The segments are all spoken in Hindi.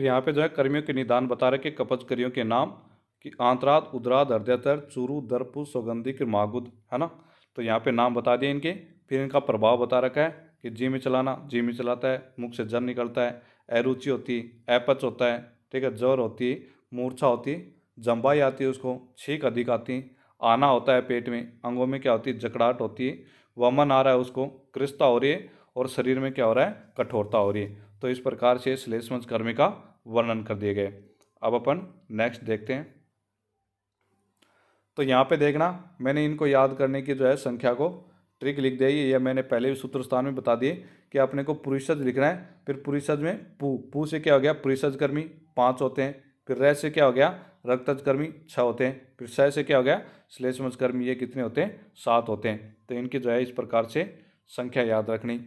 फिर यहाँ पे जो है कर्मियों के निदान बता रखे कपच करियों के नाम कि आंतरात उदरात हृदयतर चूरू दर्पु सौगंधी के मागुद है ना तो यहाँ पे नाम बता दिए इनके फिर इनका प्रभाव बता रखा है कि जी में चलाना जी में चलाता है मुख से जल निकलता है अरुचि होती है अपच होता है ठीक है जर होती है मूर्छा होती है जम्बाई आती है उसको छीक अधिक आती है आना होता है पेट में अंगों में क्या होती है जकड़ाहट होती है वमन आ रहा है उसको क्रिस्ता हो रही है और शरीर में क्या हो रहा है कठोरता हो रही है तो इस प्रकार से श्लेषमंच कर्मी का वर्णन कर दिए गए अब अपन नेक्स्ट देखते हैं तो यहाँ पे देखना मैंने इनको याद करने की जो है संख्या को ट्रिक लिख दी है या मैंने पहले भी सूत्र स्थान में बता दिए कि अपने को पुरुषज लिखना है फिर पुरुषज में पू पू से क्या हो गया पुरुषजकर्मी पाँच होते हैं फिर रह से क्या हो गया रक्तजकर्मी छः होते हैं फिर सह से क्या हो गया श्लेषमजकर्मी ये कितने होते हैं सात होते हैं तो इनकी जो है इस प्रकार से संख्या याद रखनी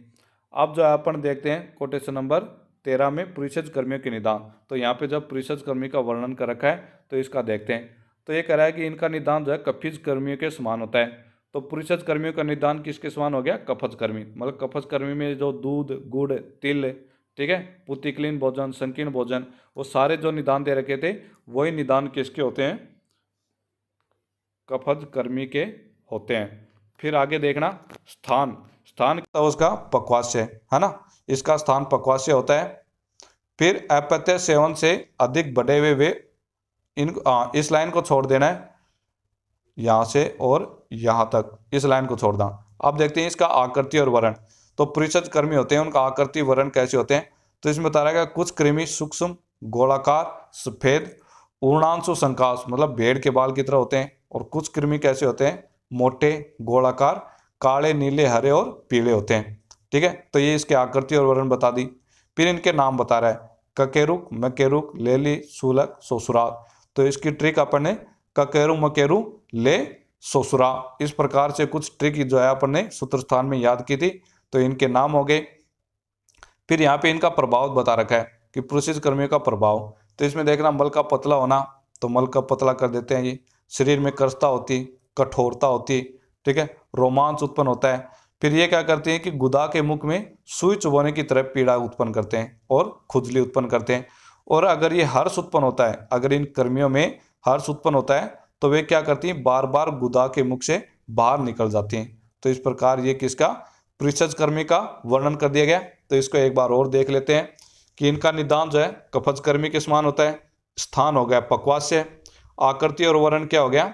अब जो है अपन देखते हैं कोटेशन नंबर तेरह में परिषद कर्मियों के निदान तो यहाँ पे जब परिषद कर्मी का वर्णन कर रखा है तो इसका देखते हैं तो ये कह रहा है कि इनका निदान जो है कफिज कर्मियों के समान होता है तो परिषद कर्मियों का निदान किसके समान हो गया कफज कर्मी मतलब कफज कर्मी में जो दूध गुड़ तिल ठीक है पुतिकलीन भोजन संकीर्ण भोजन वो सारे जो निदान दे रखे थे वही निदान किसके होते हैं कफज कर्मी के होते हैं फिर आगे देखना स्थान स्थान क्या उसका पखवास्य है ना इसका स्थान से होता है फिर अपत्य सेवन से अधिक बढ़े हुए वे इन आ, इस लाइन को छोड़ देना है यहाँ से और यहाँ तक इस लाइन को छोड़ना अब देखते हैं इसका आकृति और वर्ण तो परिषद कर्मी होते हैं उनका आकृति वर्ण कैसे होते हैं तो इसमें बता रहेगा कुछ कृमि सूक्ष्म गोलाकार सफेद उर्णांशु संकाश मतलब भेड़ के बाल की तरह होते हैं और कुछ कृमि कैसे होते हैं मोटे गोलाकार काले नीले हरे और पीले होते हैं ठीक है तो ये इसके आकृति और वर्ण बता दी फिर इनके नाम बता रहा है ककेरुक मकेरुक लेली सुलक सोसुरा तो इसकी ट्रिक अपन ने ककेरु मकेरु ले सोसुरा इस प्रकार से कुछ ट्रिक जो है अपन ने सूत्र स्थान में याद की थी तो इनके नाम हो गए फिर यहाँ पे इनका प्रभाव बता रखा है कि पुरुष कर्मियों का प्रभाव तो इसमें देखना मल का पतला होना तो मल का पतला कर देते हैं ये शरीर में कर्षता होती कठोरता होती ठीक है रोमांच उत्पन्न होता है फिर ये क्या करते हैं कि गुदा के मुख में सुई चुबाने की तरह पीड़ा उत्पन्न करते हैं और खुजली उत्पन्न करते हैं और अगर ये हर्ष उत्पन्न होता है अगर इन कर्मियों में हर्ष उत्पन्न होता है तो वे क्या करती हैं बार बार गुदा के मुख से बाहर निकल जाती हैं तो इस प्रकार ये किसका पृषज कर्मी का वर्णन कर दिया गया तो इसको एक बार और देख लेते हैं कि इनका निदान जो है कफज कर्मी के समान होता है स्थान हो गया पकवास्य आकृति और वर्ण क्या हो गया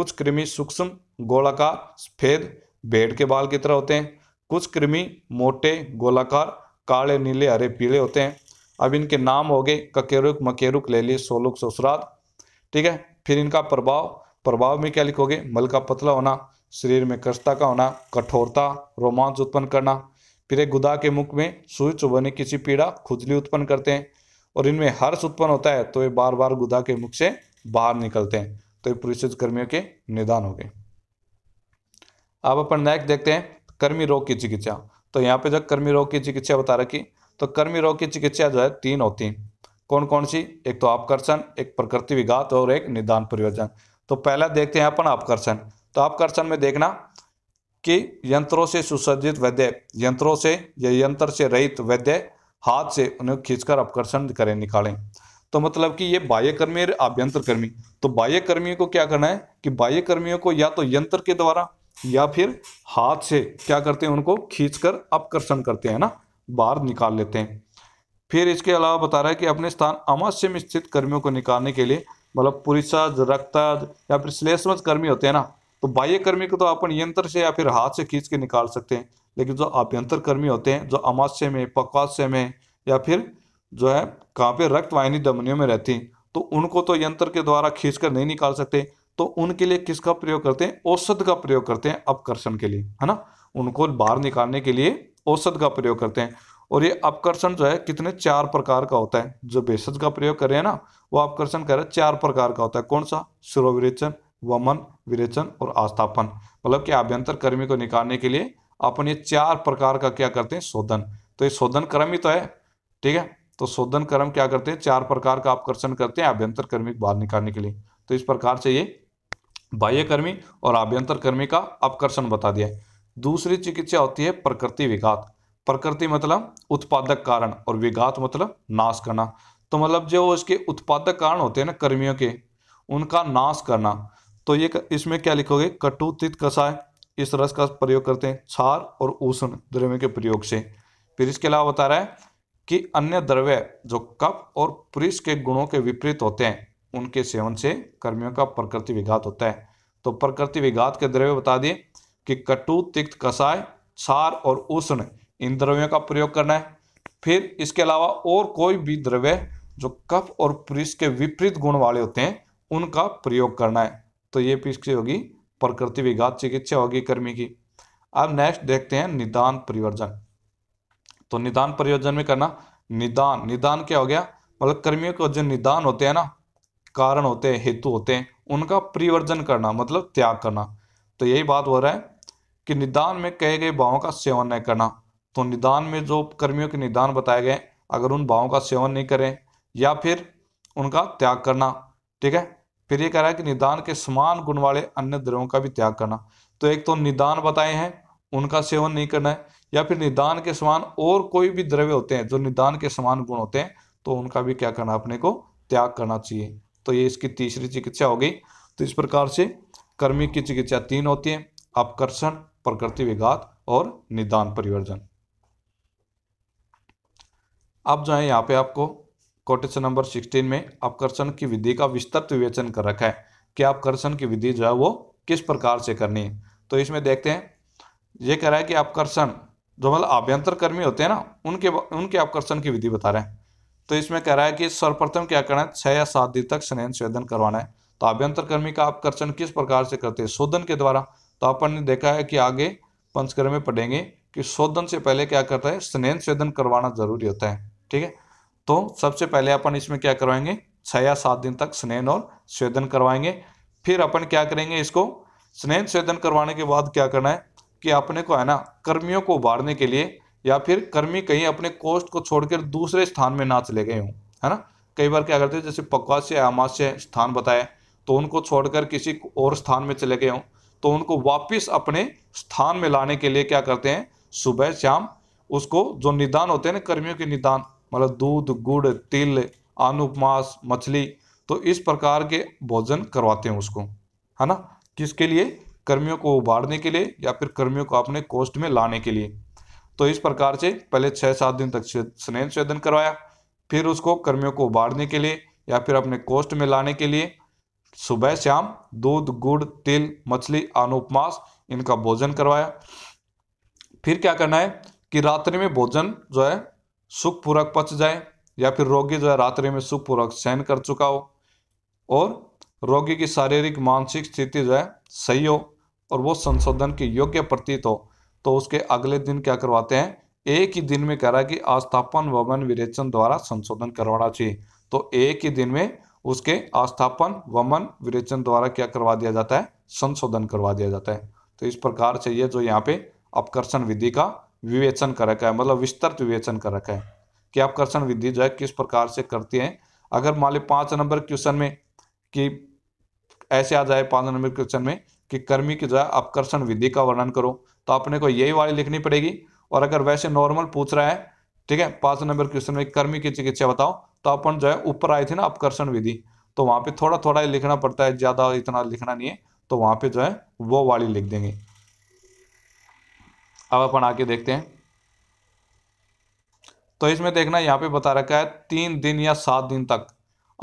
कुछ कृमि सूक्ष्म गोलाकार सफेद भेड़ के बाल की तरह होते हैं कुछ कृमि मोटे गोलाकार काले नीले हरे पीले होते हैं अब इनके नाम हो गए ककेरुक मकेरुक लेली सोलुक ससुराद ठीक है फिर इनका प्रभाव प्रभाव में क्या लिखोगे मल का पतला होना शरीर में कष्टता का होना कठोरता रोमांच उत्पन्न करना फिर एक गुदा के मुख में सुई चुभने किसी पीड़ा खुजली उत्पन्न करते हैं और इनमें हर्ष उत्पन्न होता है तो ये बार बार गुदा के मुख से बाहर निकलते हैं तो ये पुरुष कर्मियों के निदान हो गए अब अपन नेक्स्ट देखते हैं कर्मी रोग की चिकित्सा तो यहाँ पे जो कर्मी रोग की चिकित्सा बता रखी तो कर्मी रोग की चिकित्सा जो है तीन होती हैं कौन कौन सी एक तो आपकर्षण एक प्रकृति विघात और एक निदान परियोजन तो पहला देखते हैं अपन आपकर्षण तो आपकर्षण में देखना कि यंत्रों से सुसज्जित वैद्य यंत्रों से या यंत्र से रहित वैद्य हाथ से उन्हें खींचकर आपकर्षण करें निकालें तो मतलब कि ये बाह्य कर्मी और आभ्यंतर कर्मी तो बाह्य कर्मियों को क्या करना है कि बाह्य कर्मियों को या तो यंत्र के द्वारा या फिर हाथ से क्या करते हैं उनको खींचकर अपकर्षण करते हैं ना बाहर निकाल लेते हैं फिर इसके अलावा बता रहा है कि अपने स्थान अमाश्य में स्थित कर्मियों को निकालने के लिए मतलब पुरुषाज रक्ताज या फिर श्लेषमज कर्मी होते हैं ना तो बाह्य कर्मी को तो अपन यंत्र से या फिर हाथ से खींच के निकाल सकते हैं लेकिन जो आभ्यंतर कर्मी होते हैं जो अमाश्य में पक्वाश्य में या फिर जो है कहाँ पे रक्त वाहिनी दमनियों में रहती हैं तो उनको तो यंत्र के द्वारा खींच नहीं निकाल सकते तो उनके लिए किसका प्रयोग करते हैं औसत का प्रयोग करते हैं अपकर्षण के लिए है ना उनको बाहर निकालने के लिए औसत का प्रयोग करते हैं और ये अपकर्षण जो है कितने चार प्रकार का होता है जो बेसज का प्रयोग कर रहे हैं ना वो अपकर्षण कर रहे हैं चार प्रकार का होता है कौन सा सुरविरेचन वमन विरेचन और आस्थापन मतलब कि आभ्यंतर कर्मी को निकालने के लिए अपन ये चार प्रकार का क्या करते हैं शोधन तो ये शोधन क्रम ही तो है ठीक है तो शोधन क्रम क्या करते हैं चार प्रकार का आपकर्षण करते हैं आभ्यंतर कर्मी को बाहर निकालने के लिए तो इस प्रकार से ये बाह्य कर्मी और आभ्यंतर कर्मी का अपकर्षण बता दिया दूसरी चिकित्सा होती है प्रकृति विघात प्रकृति मतलब उत्पादक कारण और विघात मतलब नाश करना तो मतलब जो इसके उत्पादक कारण होते हैं ना कर्मियों के उनका नाश करना तो ये इसमें क्या लिखोगे कटु तित कसाय इस रस का प्रयोग करते हैं क्षार और उष्ण द्रव्य के प्रयोग से फिर इसके अलावा बता रहा है कि अन्य द्रव्य जो कप और पुरुष के गुणों के विपरीत होते हैं उनके सेवन से कर्मियों का प्रकृति विघात होता है तो प्रकृति विघात के द्रव्य बता दिए कि कटु तिक्त कसाय क्षार और उष्ण इन द्रव्यों का प्रयोग करना है फिर इसके अलावा और कोई भी द्रव्य जो कफ और पुरुष के विपरीत गुण वाले होते हैं उनका प्रयोग करना है तो ये पीछे होगी प्रकृति विघात चिकित्सा होगी कर्मी की अब नेक्स्ट देखते हैं निदान परिवर्जन तो निदान परिवर्जन में करना निदान निदान क्या हो गया मतलब कर्मियों के जो निदान होते हैं ना कारण होते हैं हेतु होते हैं उनका परिवर्जन करना मतलब त्याग करना तो यही बात हो रहा है कि निदान में कहे गए भावों का सेवन नहीं करना तो निदान में जो कर्मियों के निदान बताए गए अगर उन भावों का सेवन नहीं करें या फिर उनका त्याग करना ठीक है फिर ये कह रहा है कि निदान के समान गुण वाले अन्य द्रव्यों का भी त्याग करना तो एक तो निदान बताए हैं उनका सेवन नहीं करना है या फिर निदान के समान और कोई भी द्रव्य होते हैं जो निदान के समान गुण होते हैं तो उनका भी क्या करना अपने को त्याग करना चाहिए तो ये इसकी तीसरी चिकित्सा हो गई तो इस प्रकार से कर्मी की चिकित्सा तीन होती है आपकर्षण प्रकृति विघात और निदान परिवर्जन अब जो है यहाँ पे आपको कोटेशन नंबर सिक्सटीन में आपकर्षण की विधि का विस्तृत विवेचन कर रखा है कि आपकर्षण की विधि जो है वो किस प्रकार से करनी है तो इसमें देखते हैं ये कह रहा है कि आपकर्षण जो मतलब आभ्यंतर कर्मी होते हैं ना उनके उनके आकर्षण की विधि बता रहे हैं तो इसमें कह रहा है कि सर्वप्रथम क्या करना है छह या सात दिन तक स्नेहन स्वेदन करवाना है तो अभ्यंतर कर्मी का आप किस प्रकार से करते हैं शोधन के द्वारा तो अपन ने देखा है कि आगे पंचकर्म में पढ़ेंगे कि शोधन से पहले क्या करता है स्नेहन स्वेदन करवाना जरूरी होता है ठीक है तो सबसे पहले अपन इसमें क्या करवाएंगे छह या सात दिन तक स्नेहन और स्वेदन करवाएंगे फिर अपन क्या करेंगे इसको स्नेहन स्वेदन करवाने के बाद क्या करना है कि अपने को है ना कर्मियों को उभारने के लिए या फिर कर्मी कहीं अपने कोष्ट को छोड़कर दूसरे स्थान में ना चले गए हों है ना कई बार क्या करते हैं जैसे पक्वास्य आमास्य स्थान बताए तो उनको छोड़कर किसी और स्थान में चले गए हों तो उनको वापस अपने स्थान में लाने के लिए क्या करते हैं सुबह शाम उसको जो निदान होते हैं ना कर्मियों के निदान मतलब दूध गुड़ तिल आनुपमास मछली तो इस प्रकार के भोजन करवाते हैं उसको है ना किसके लिए कर्मियों को उबारने के लिए या फिर कर्मियों को अपने कोष्ट में लाने के लिए तो इस प्रकार से पहले छः सात दिन तक स्नेह छेदन करवाया फिर उसको कर्मियों को उबारने के लिए या फिर अपने कोष्ट में लाने के लिए सुबह शाम दूध गुड़ तिल मछली अनुपमास इनका भोजन करवाया फिर क्या करना है कि रात्रि में भोजन जो है सुखपूर्वक पच जाए या फिर रोगी जो है रात्रि में सुखपूर्वक सहन कर चुका हो और रोगी की शारीरिक मानसिक स्थिति जो है सही हो और वो संशोधन के योग्य प्रतीत हो तो उसके अगले दिन क्या करवाते हैं एक ही दिन में कह रहा है कि आस्थापन वमन विरेचन द्वारा संशोधन करवाना चाहिए तो एक ही दिन में उसके आस्थापन वमन विरेचन द्वारा क्या करवा दिया जाता है संशोधन करवा दिया जाता है तो इस प्रकार से ये जो यहाँ पे अपकर्षण विधि का विवेचन कर रखा है मतलब विस्तृत विवेचन कर रखा है कि अपकर्षण विधि जो है किस प्रकार से करती है अगर मान ली पांच नंबर क्वेश्चन में कि ऐसे आ जाए पांच नंबर क्वेश्चन में कि कर्मी की जो है अपकर्षण विधि का वर्णन करो तो अपने को यही वाली लिखनी पड़ेगी और अगर वैसे नॉर्मल पूछ रहा है ठीक है पांच नंबर क्वेश्चन में कर्मी की चिकित्सा बताओ तो अपन जो है ऊपर आए थे ना अपकर्षण विधि तो वहां पे थोड़ा थोड़ा ही लिखना पड़ता है ज़्यादा इतना लिखना नहीं है तो वहां पे जो है वो वाली लिख देंगे अब अपन आके देखते हैं तो इसमें देखना यहाँ पे बता रखा है तीन दिन या सात दिन तक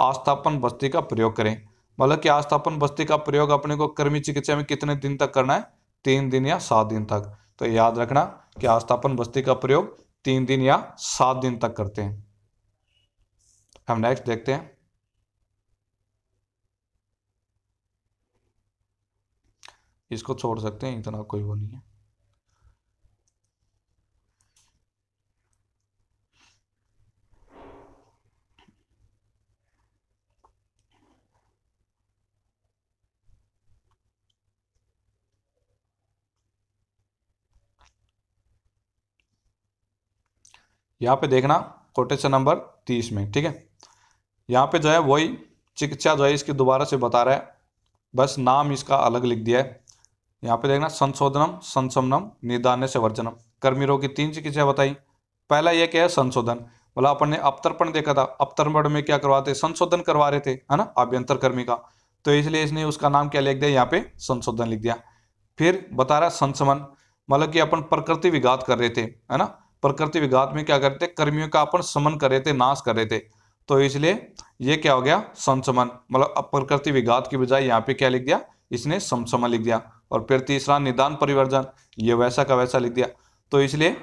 आस्थापन बस्ती का प्रयोग करें मतलब कि आस्थापन बस्ती का प्रयोग अपने को कर्मी चिकित्सा में कितने दिन तक करना है तीन दिन या सात दिन तक तो याद रखना कि आस्थापन बस्ती का प्रयोग तीन दिन या सात दिन तक करते हैं हम नेक्स्ट देखते हैं इसको छोड़ सकते हैं इतना कोई वो नहीं है यहाँ पे देखना कोटेशन नंबर तीस में ठीक है यहाँ पे जो है वही चिकित्सा जो है इसकी दोबारा से बता रहा है बस नाम इसका अलग लिख दिया है यहाँ पे देखना संशोधनम संशमनम निदान से वर्जनम कर्मी रोग की तीन चिकित्सा बताई पहला यह क्या है संशोधन बोला मतलब अपन ने अपतर्पण देखा था अपतर्पण में क्या करवाते संशोधन करवा रहे थे है ना अभ्यंतर कर्मी का तो इसलिए इसने उसका नाम क्या लिख दिया यहाँ पे संशोधन लिख दिया फिर बता रहा है संसमन मतलब कि अपन प्रकृति विघात कर रहे थे है ना प्रकृति विघात में क्या करते कर्मियों का अपन समन कर रहे थे नाश कर रहे थे तो इसलिए ये क्या हो गया संसमन मतलब प्रकृति विघात की बजाय यहाँ पे क्या लिख दिया इसने समसमन लिख दिया और फिर तीसरा निदान परिवर्जन ये वैसा का वैसा लिख दिया तो इसलिए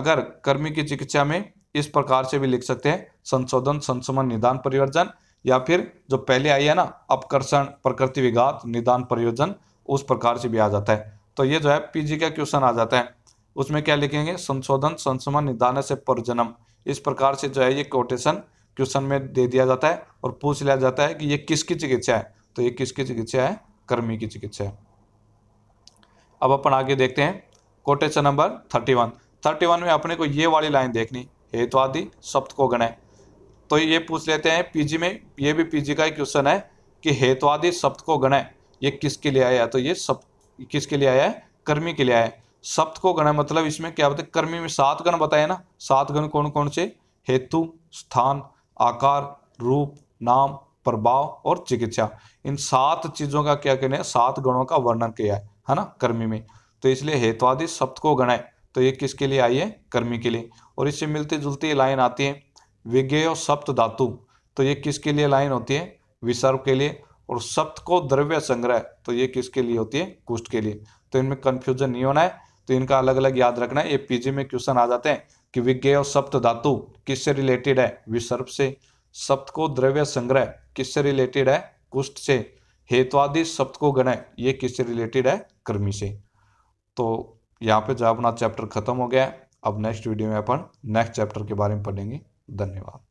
अगर कर्मी की चिकित्सा में इस प्रकार से भी लिख सकते हैं संशोधन संसमन निदान परिवर्जन या फिर जो पहले आई है ना अपकर्षण प्रकृति विघात निदान परियोजन उस प्रकार से भी आ जाता है तो ये जो है पीजी का क्वेश्चन आ जाता है उसमें क्या लिखेंगे संशोधन संशोधन निदान से प्रजनम इस प्रकार से जो है ये कोटेशन क्वेश्चन में दे दिया जाता है और पूछ लिया जाता है कि ये किसकी चिकित्सा है तो ये किसकी चिकित्सा है कर्मी की चिकित्सा है अब अपन आगे देखते हैं quotation number thirty one thirty one में अपने को ये वाली लाइन देखनी हेतुवादी सप्त को गणे तो ये पूछ लेते हैं पीजी में ये भी पीजी का ही क्वेश्चन है कि हेतुवादी शब्द को गणे ये किसके लिए आया है तो ये सब किसके लिए आया है कर्मी के लिए आया है सप्त को गण है मतलब इसमें क्या बताए कर्मी में सात गण बताए ना सात गण कौन कौन से हेतु स्थान आकार रूप नाम प्रभाव और चिकित्सा इन सात चीजों का क्या कहना है सात गणों का वर्णन किया है है ना कर्मी में तो इसलिए हेतुवादि सप्त को गण है तो ये किसके लिए आई है कर्मी के लिए और इससे मिलती जुलती लाइन आती है विज्ञेय और सप्त धातु तो ये किसके लिए लाइन होती है विसर्व के लिए और सप्त को द्रव्य संग्रह तो ये किसके लिए होती है कुष्ठ के लिए तो इनमें कंफ्यूजन नहीं होना है तो इनका अलग अलग याद रखना है ये पीजी में क्वेश्चन आ जाते हैं कि विज्ञे और सप्त धातु किससे रिलेटेड है विसर्प से सप्त को द्रव्य संग्रह किससे रिलेटेड है कुष्ठ से हेतुआदि सप्त को गणय ये किससे रिलेटेड है कर्मी से तो यहाँ पे जो अपना चैप्टर खत्म हो गया है अब नेक्स्ट वीडियो में अपन नेक्स्ट चैप्टर के बारे में पढ़ेंगे धन्यवाद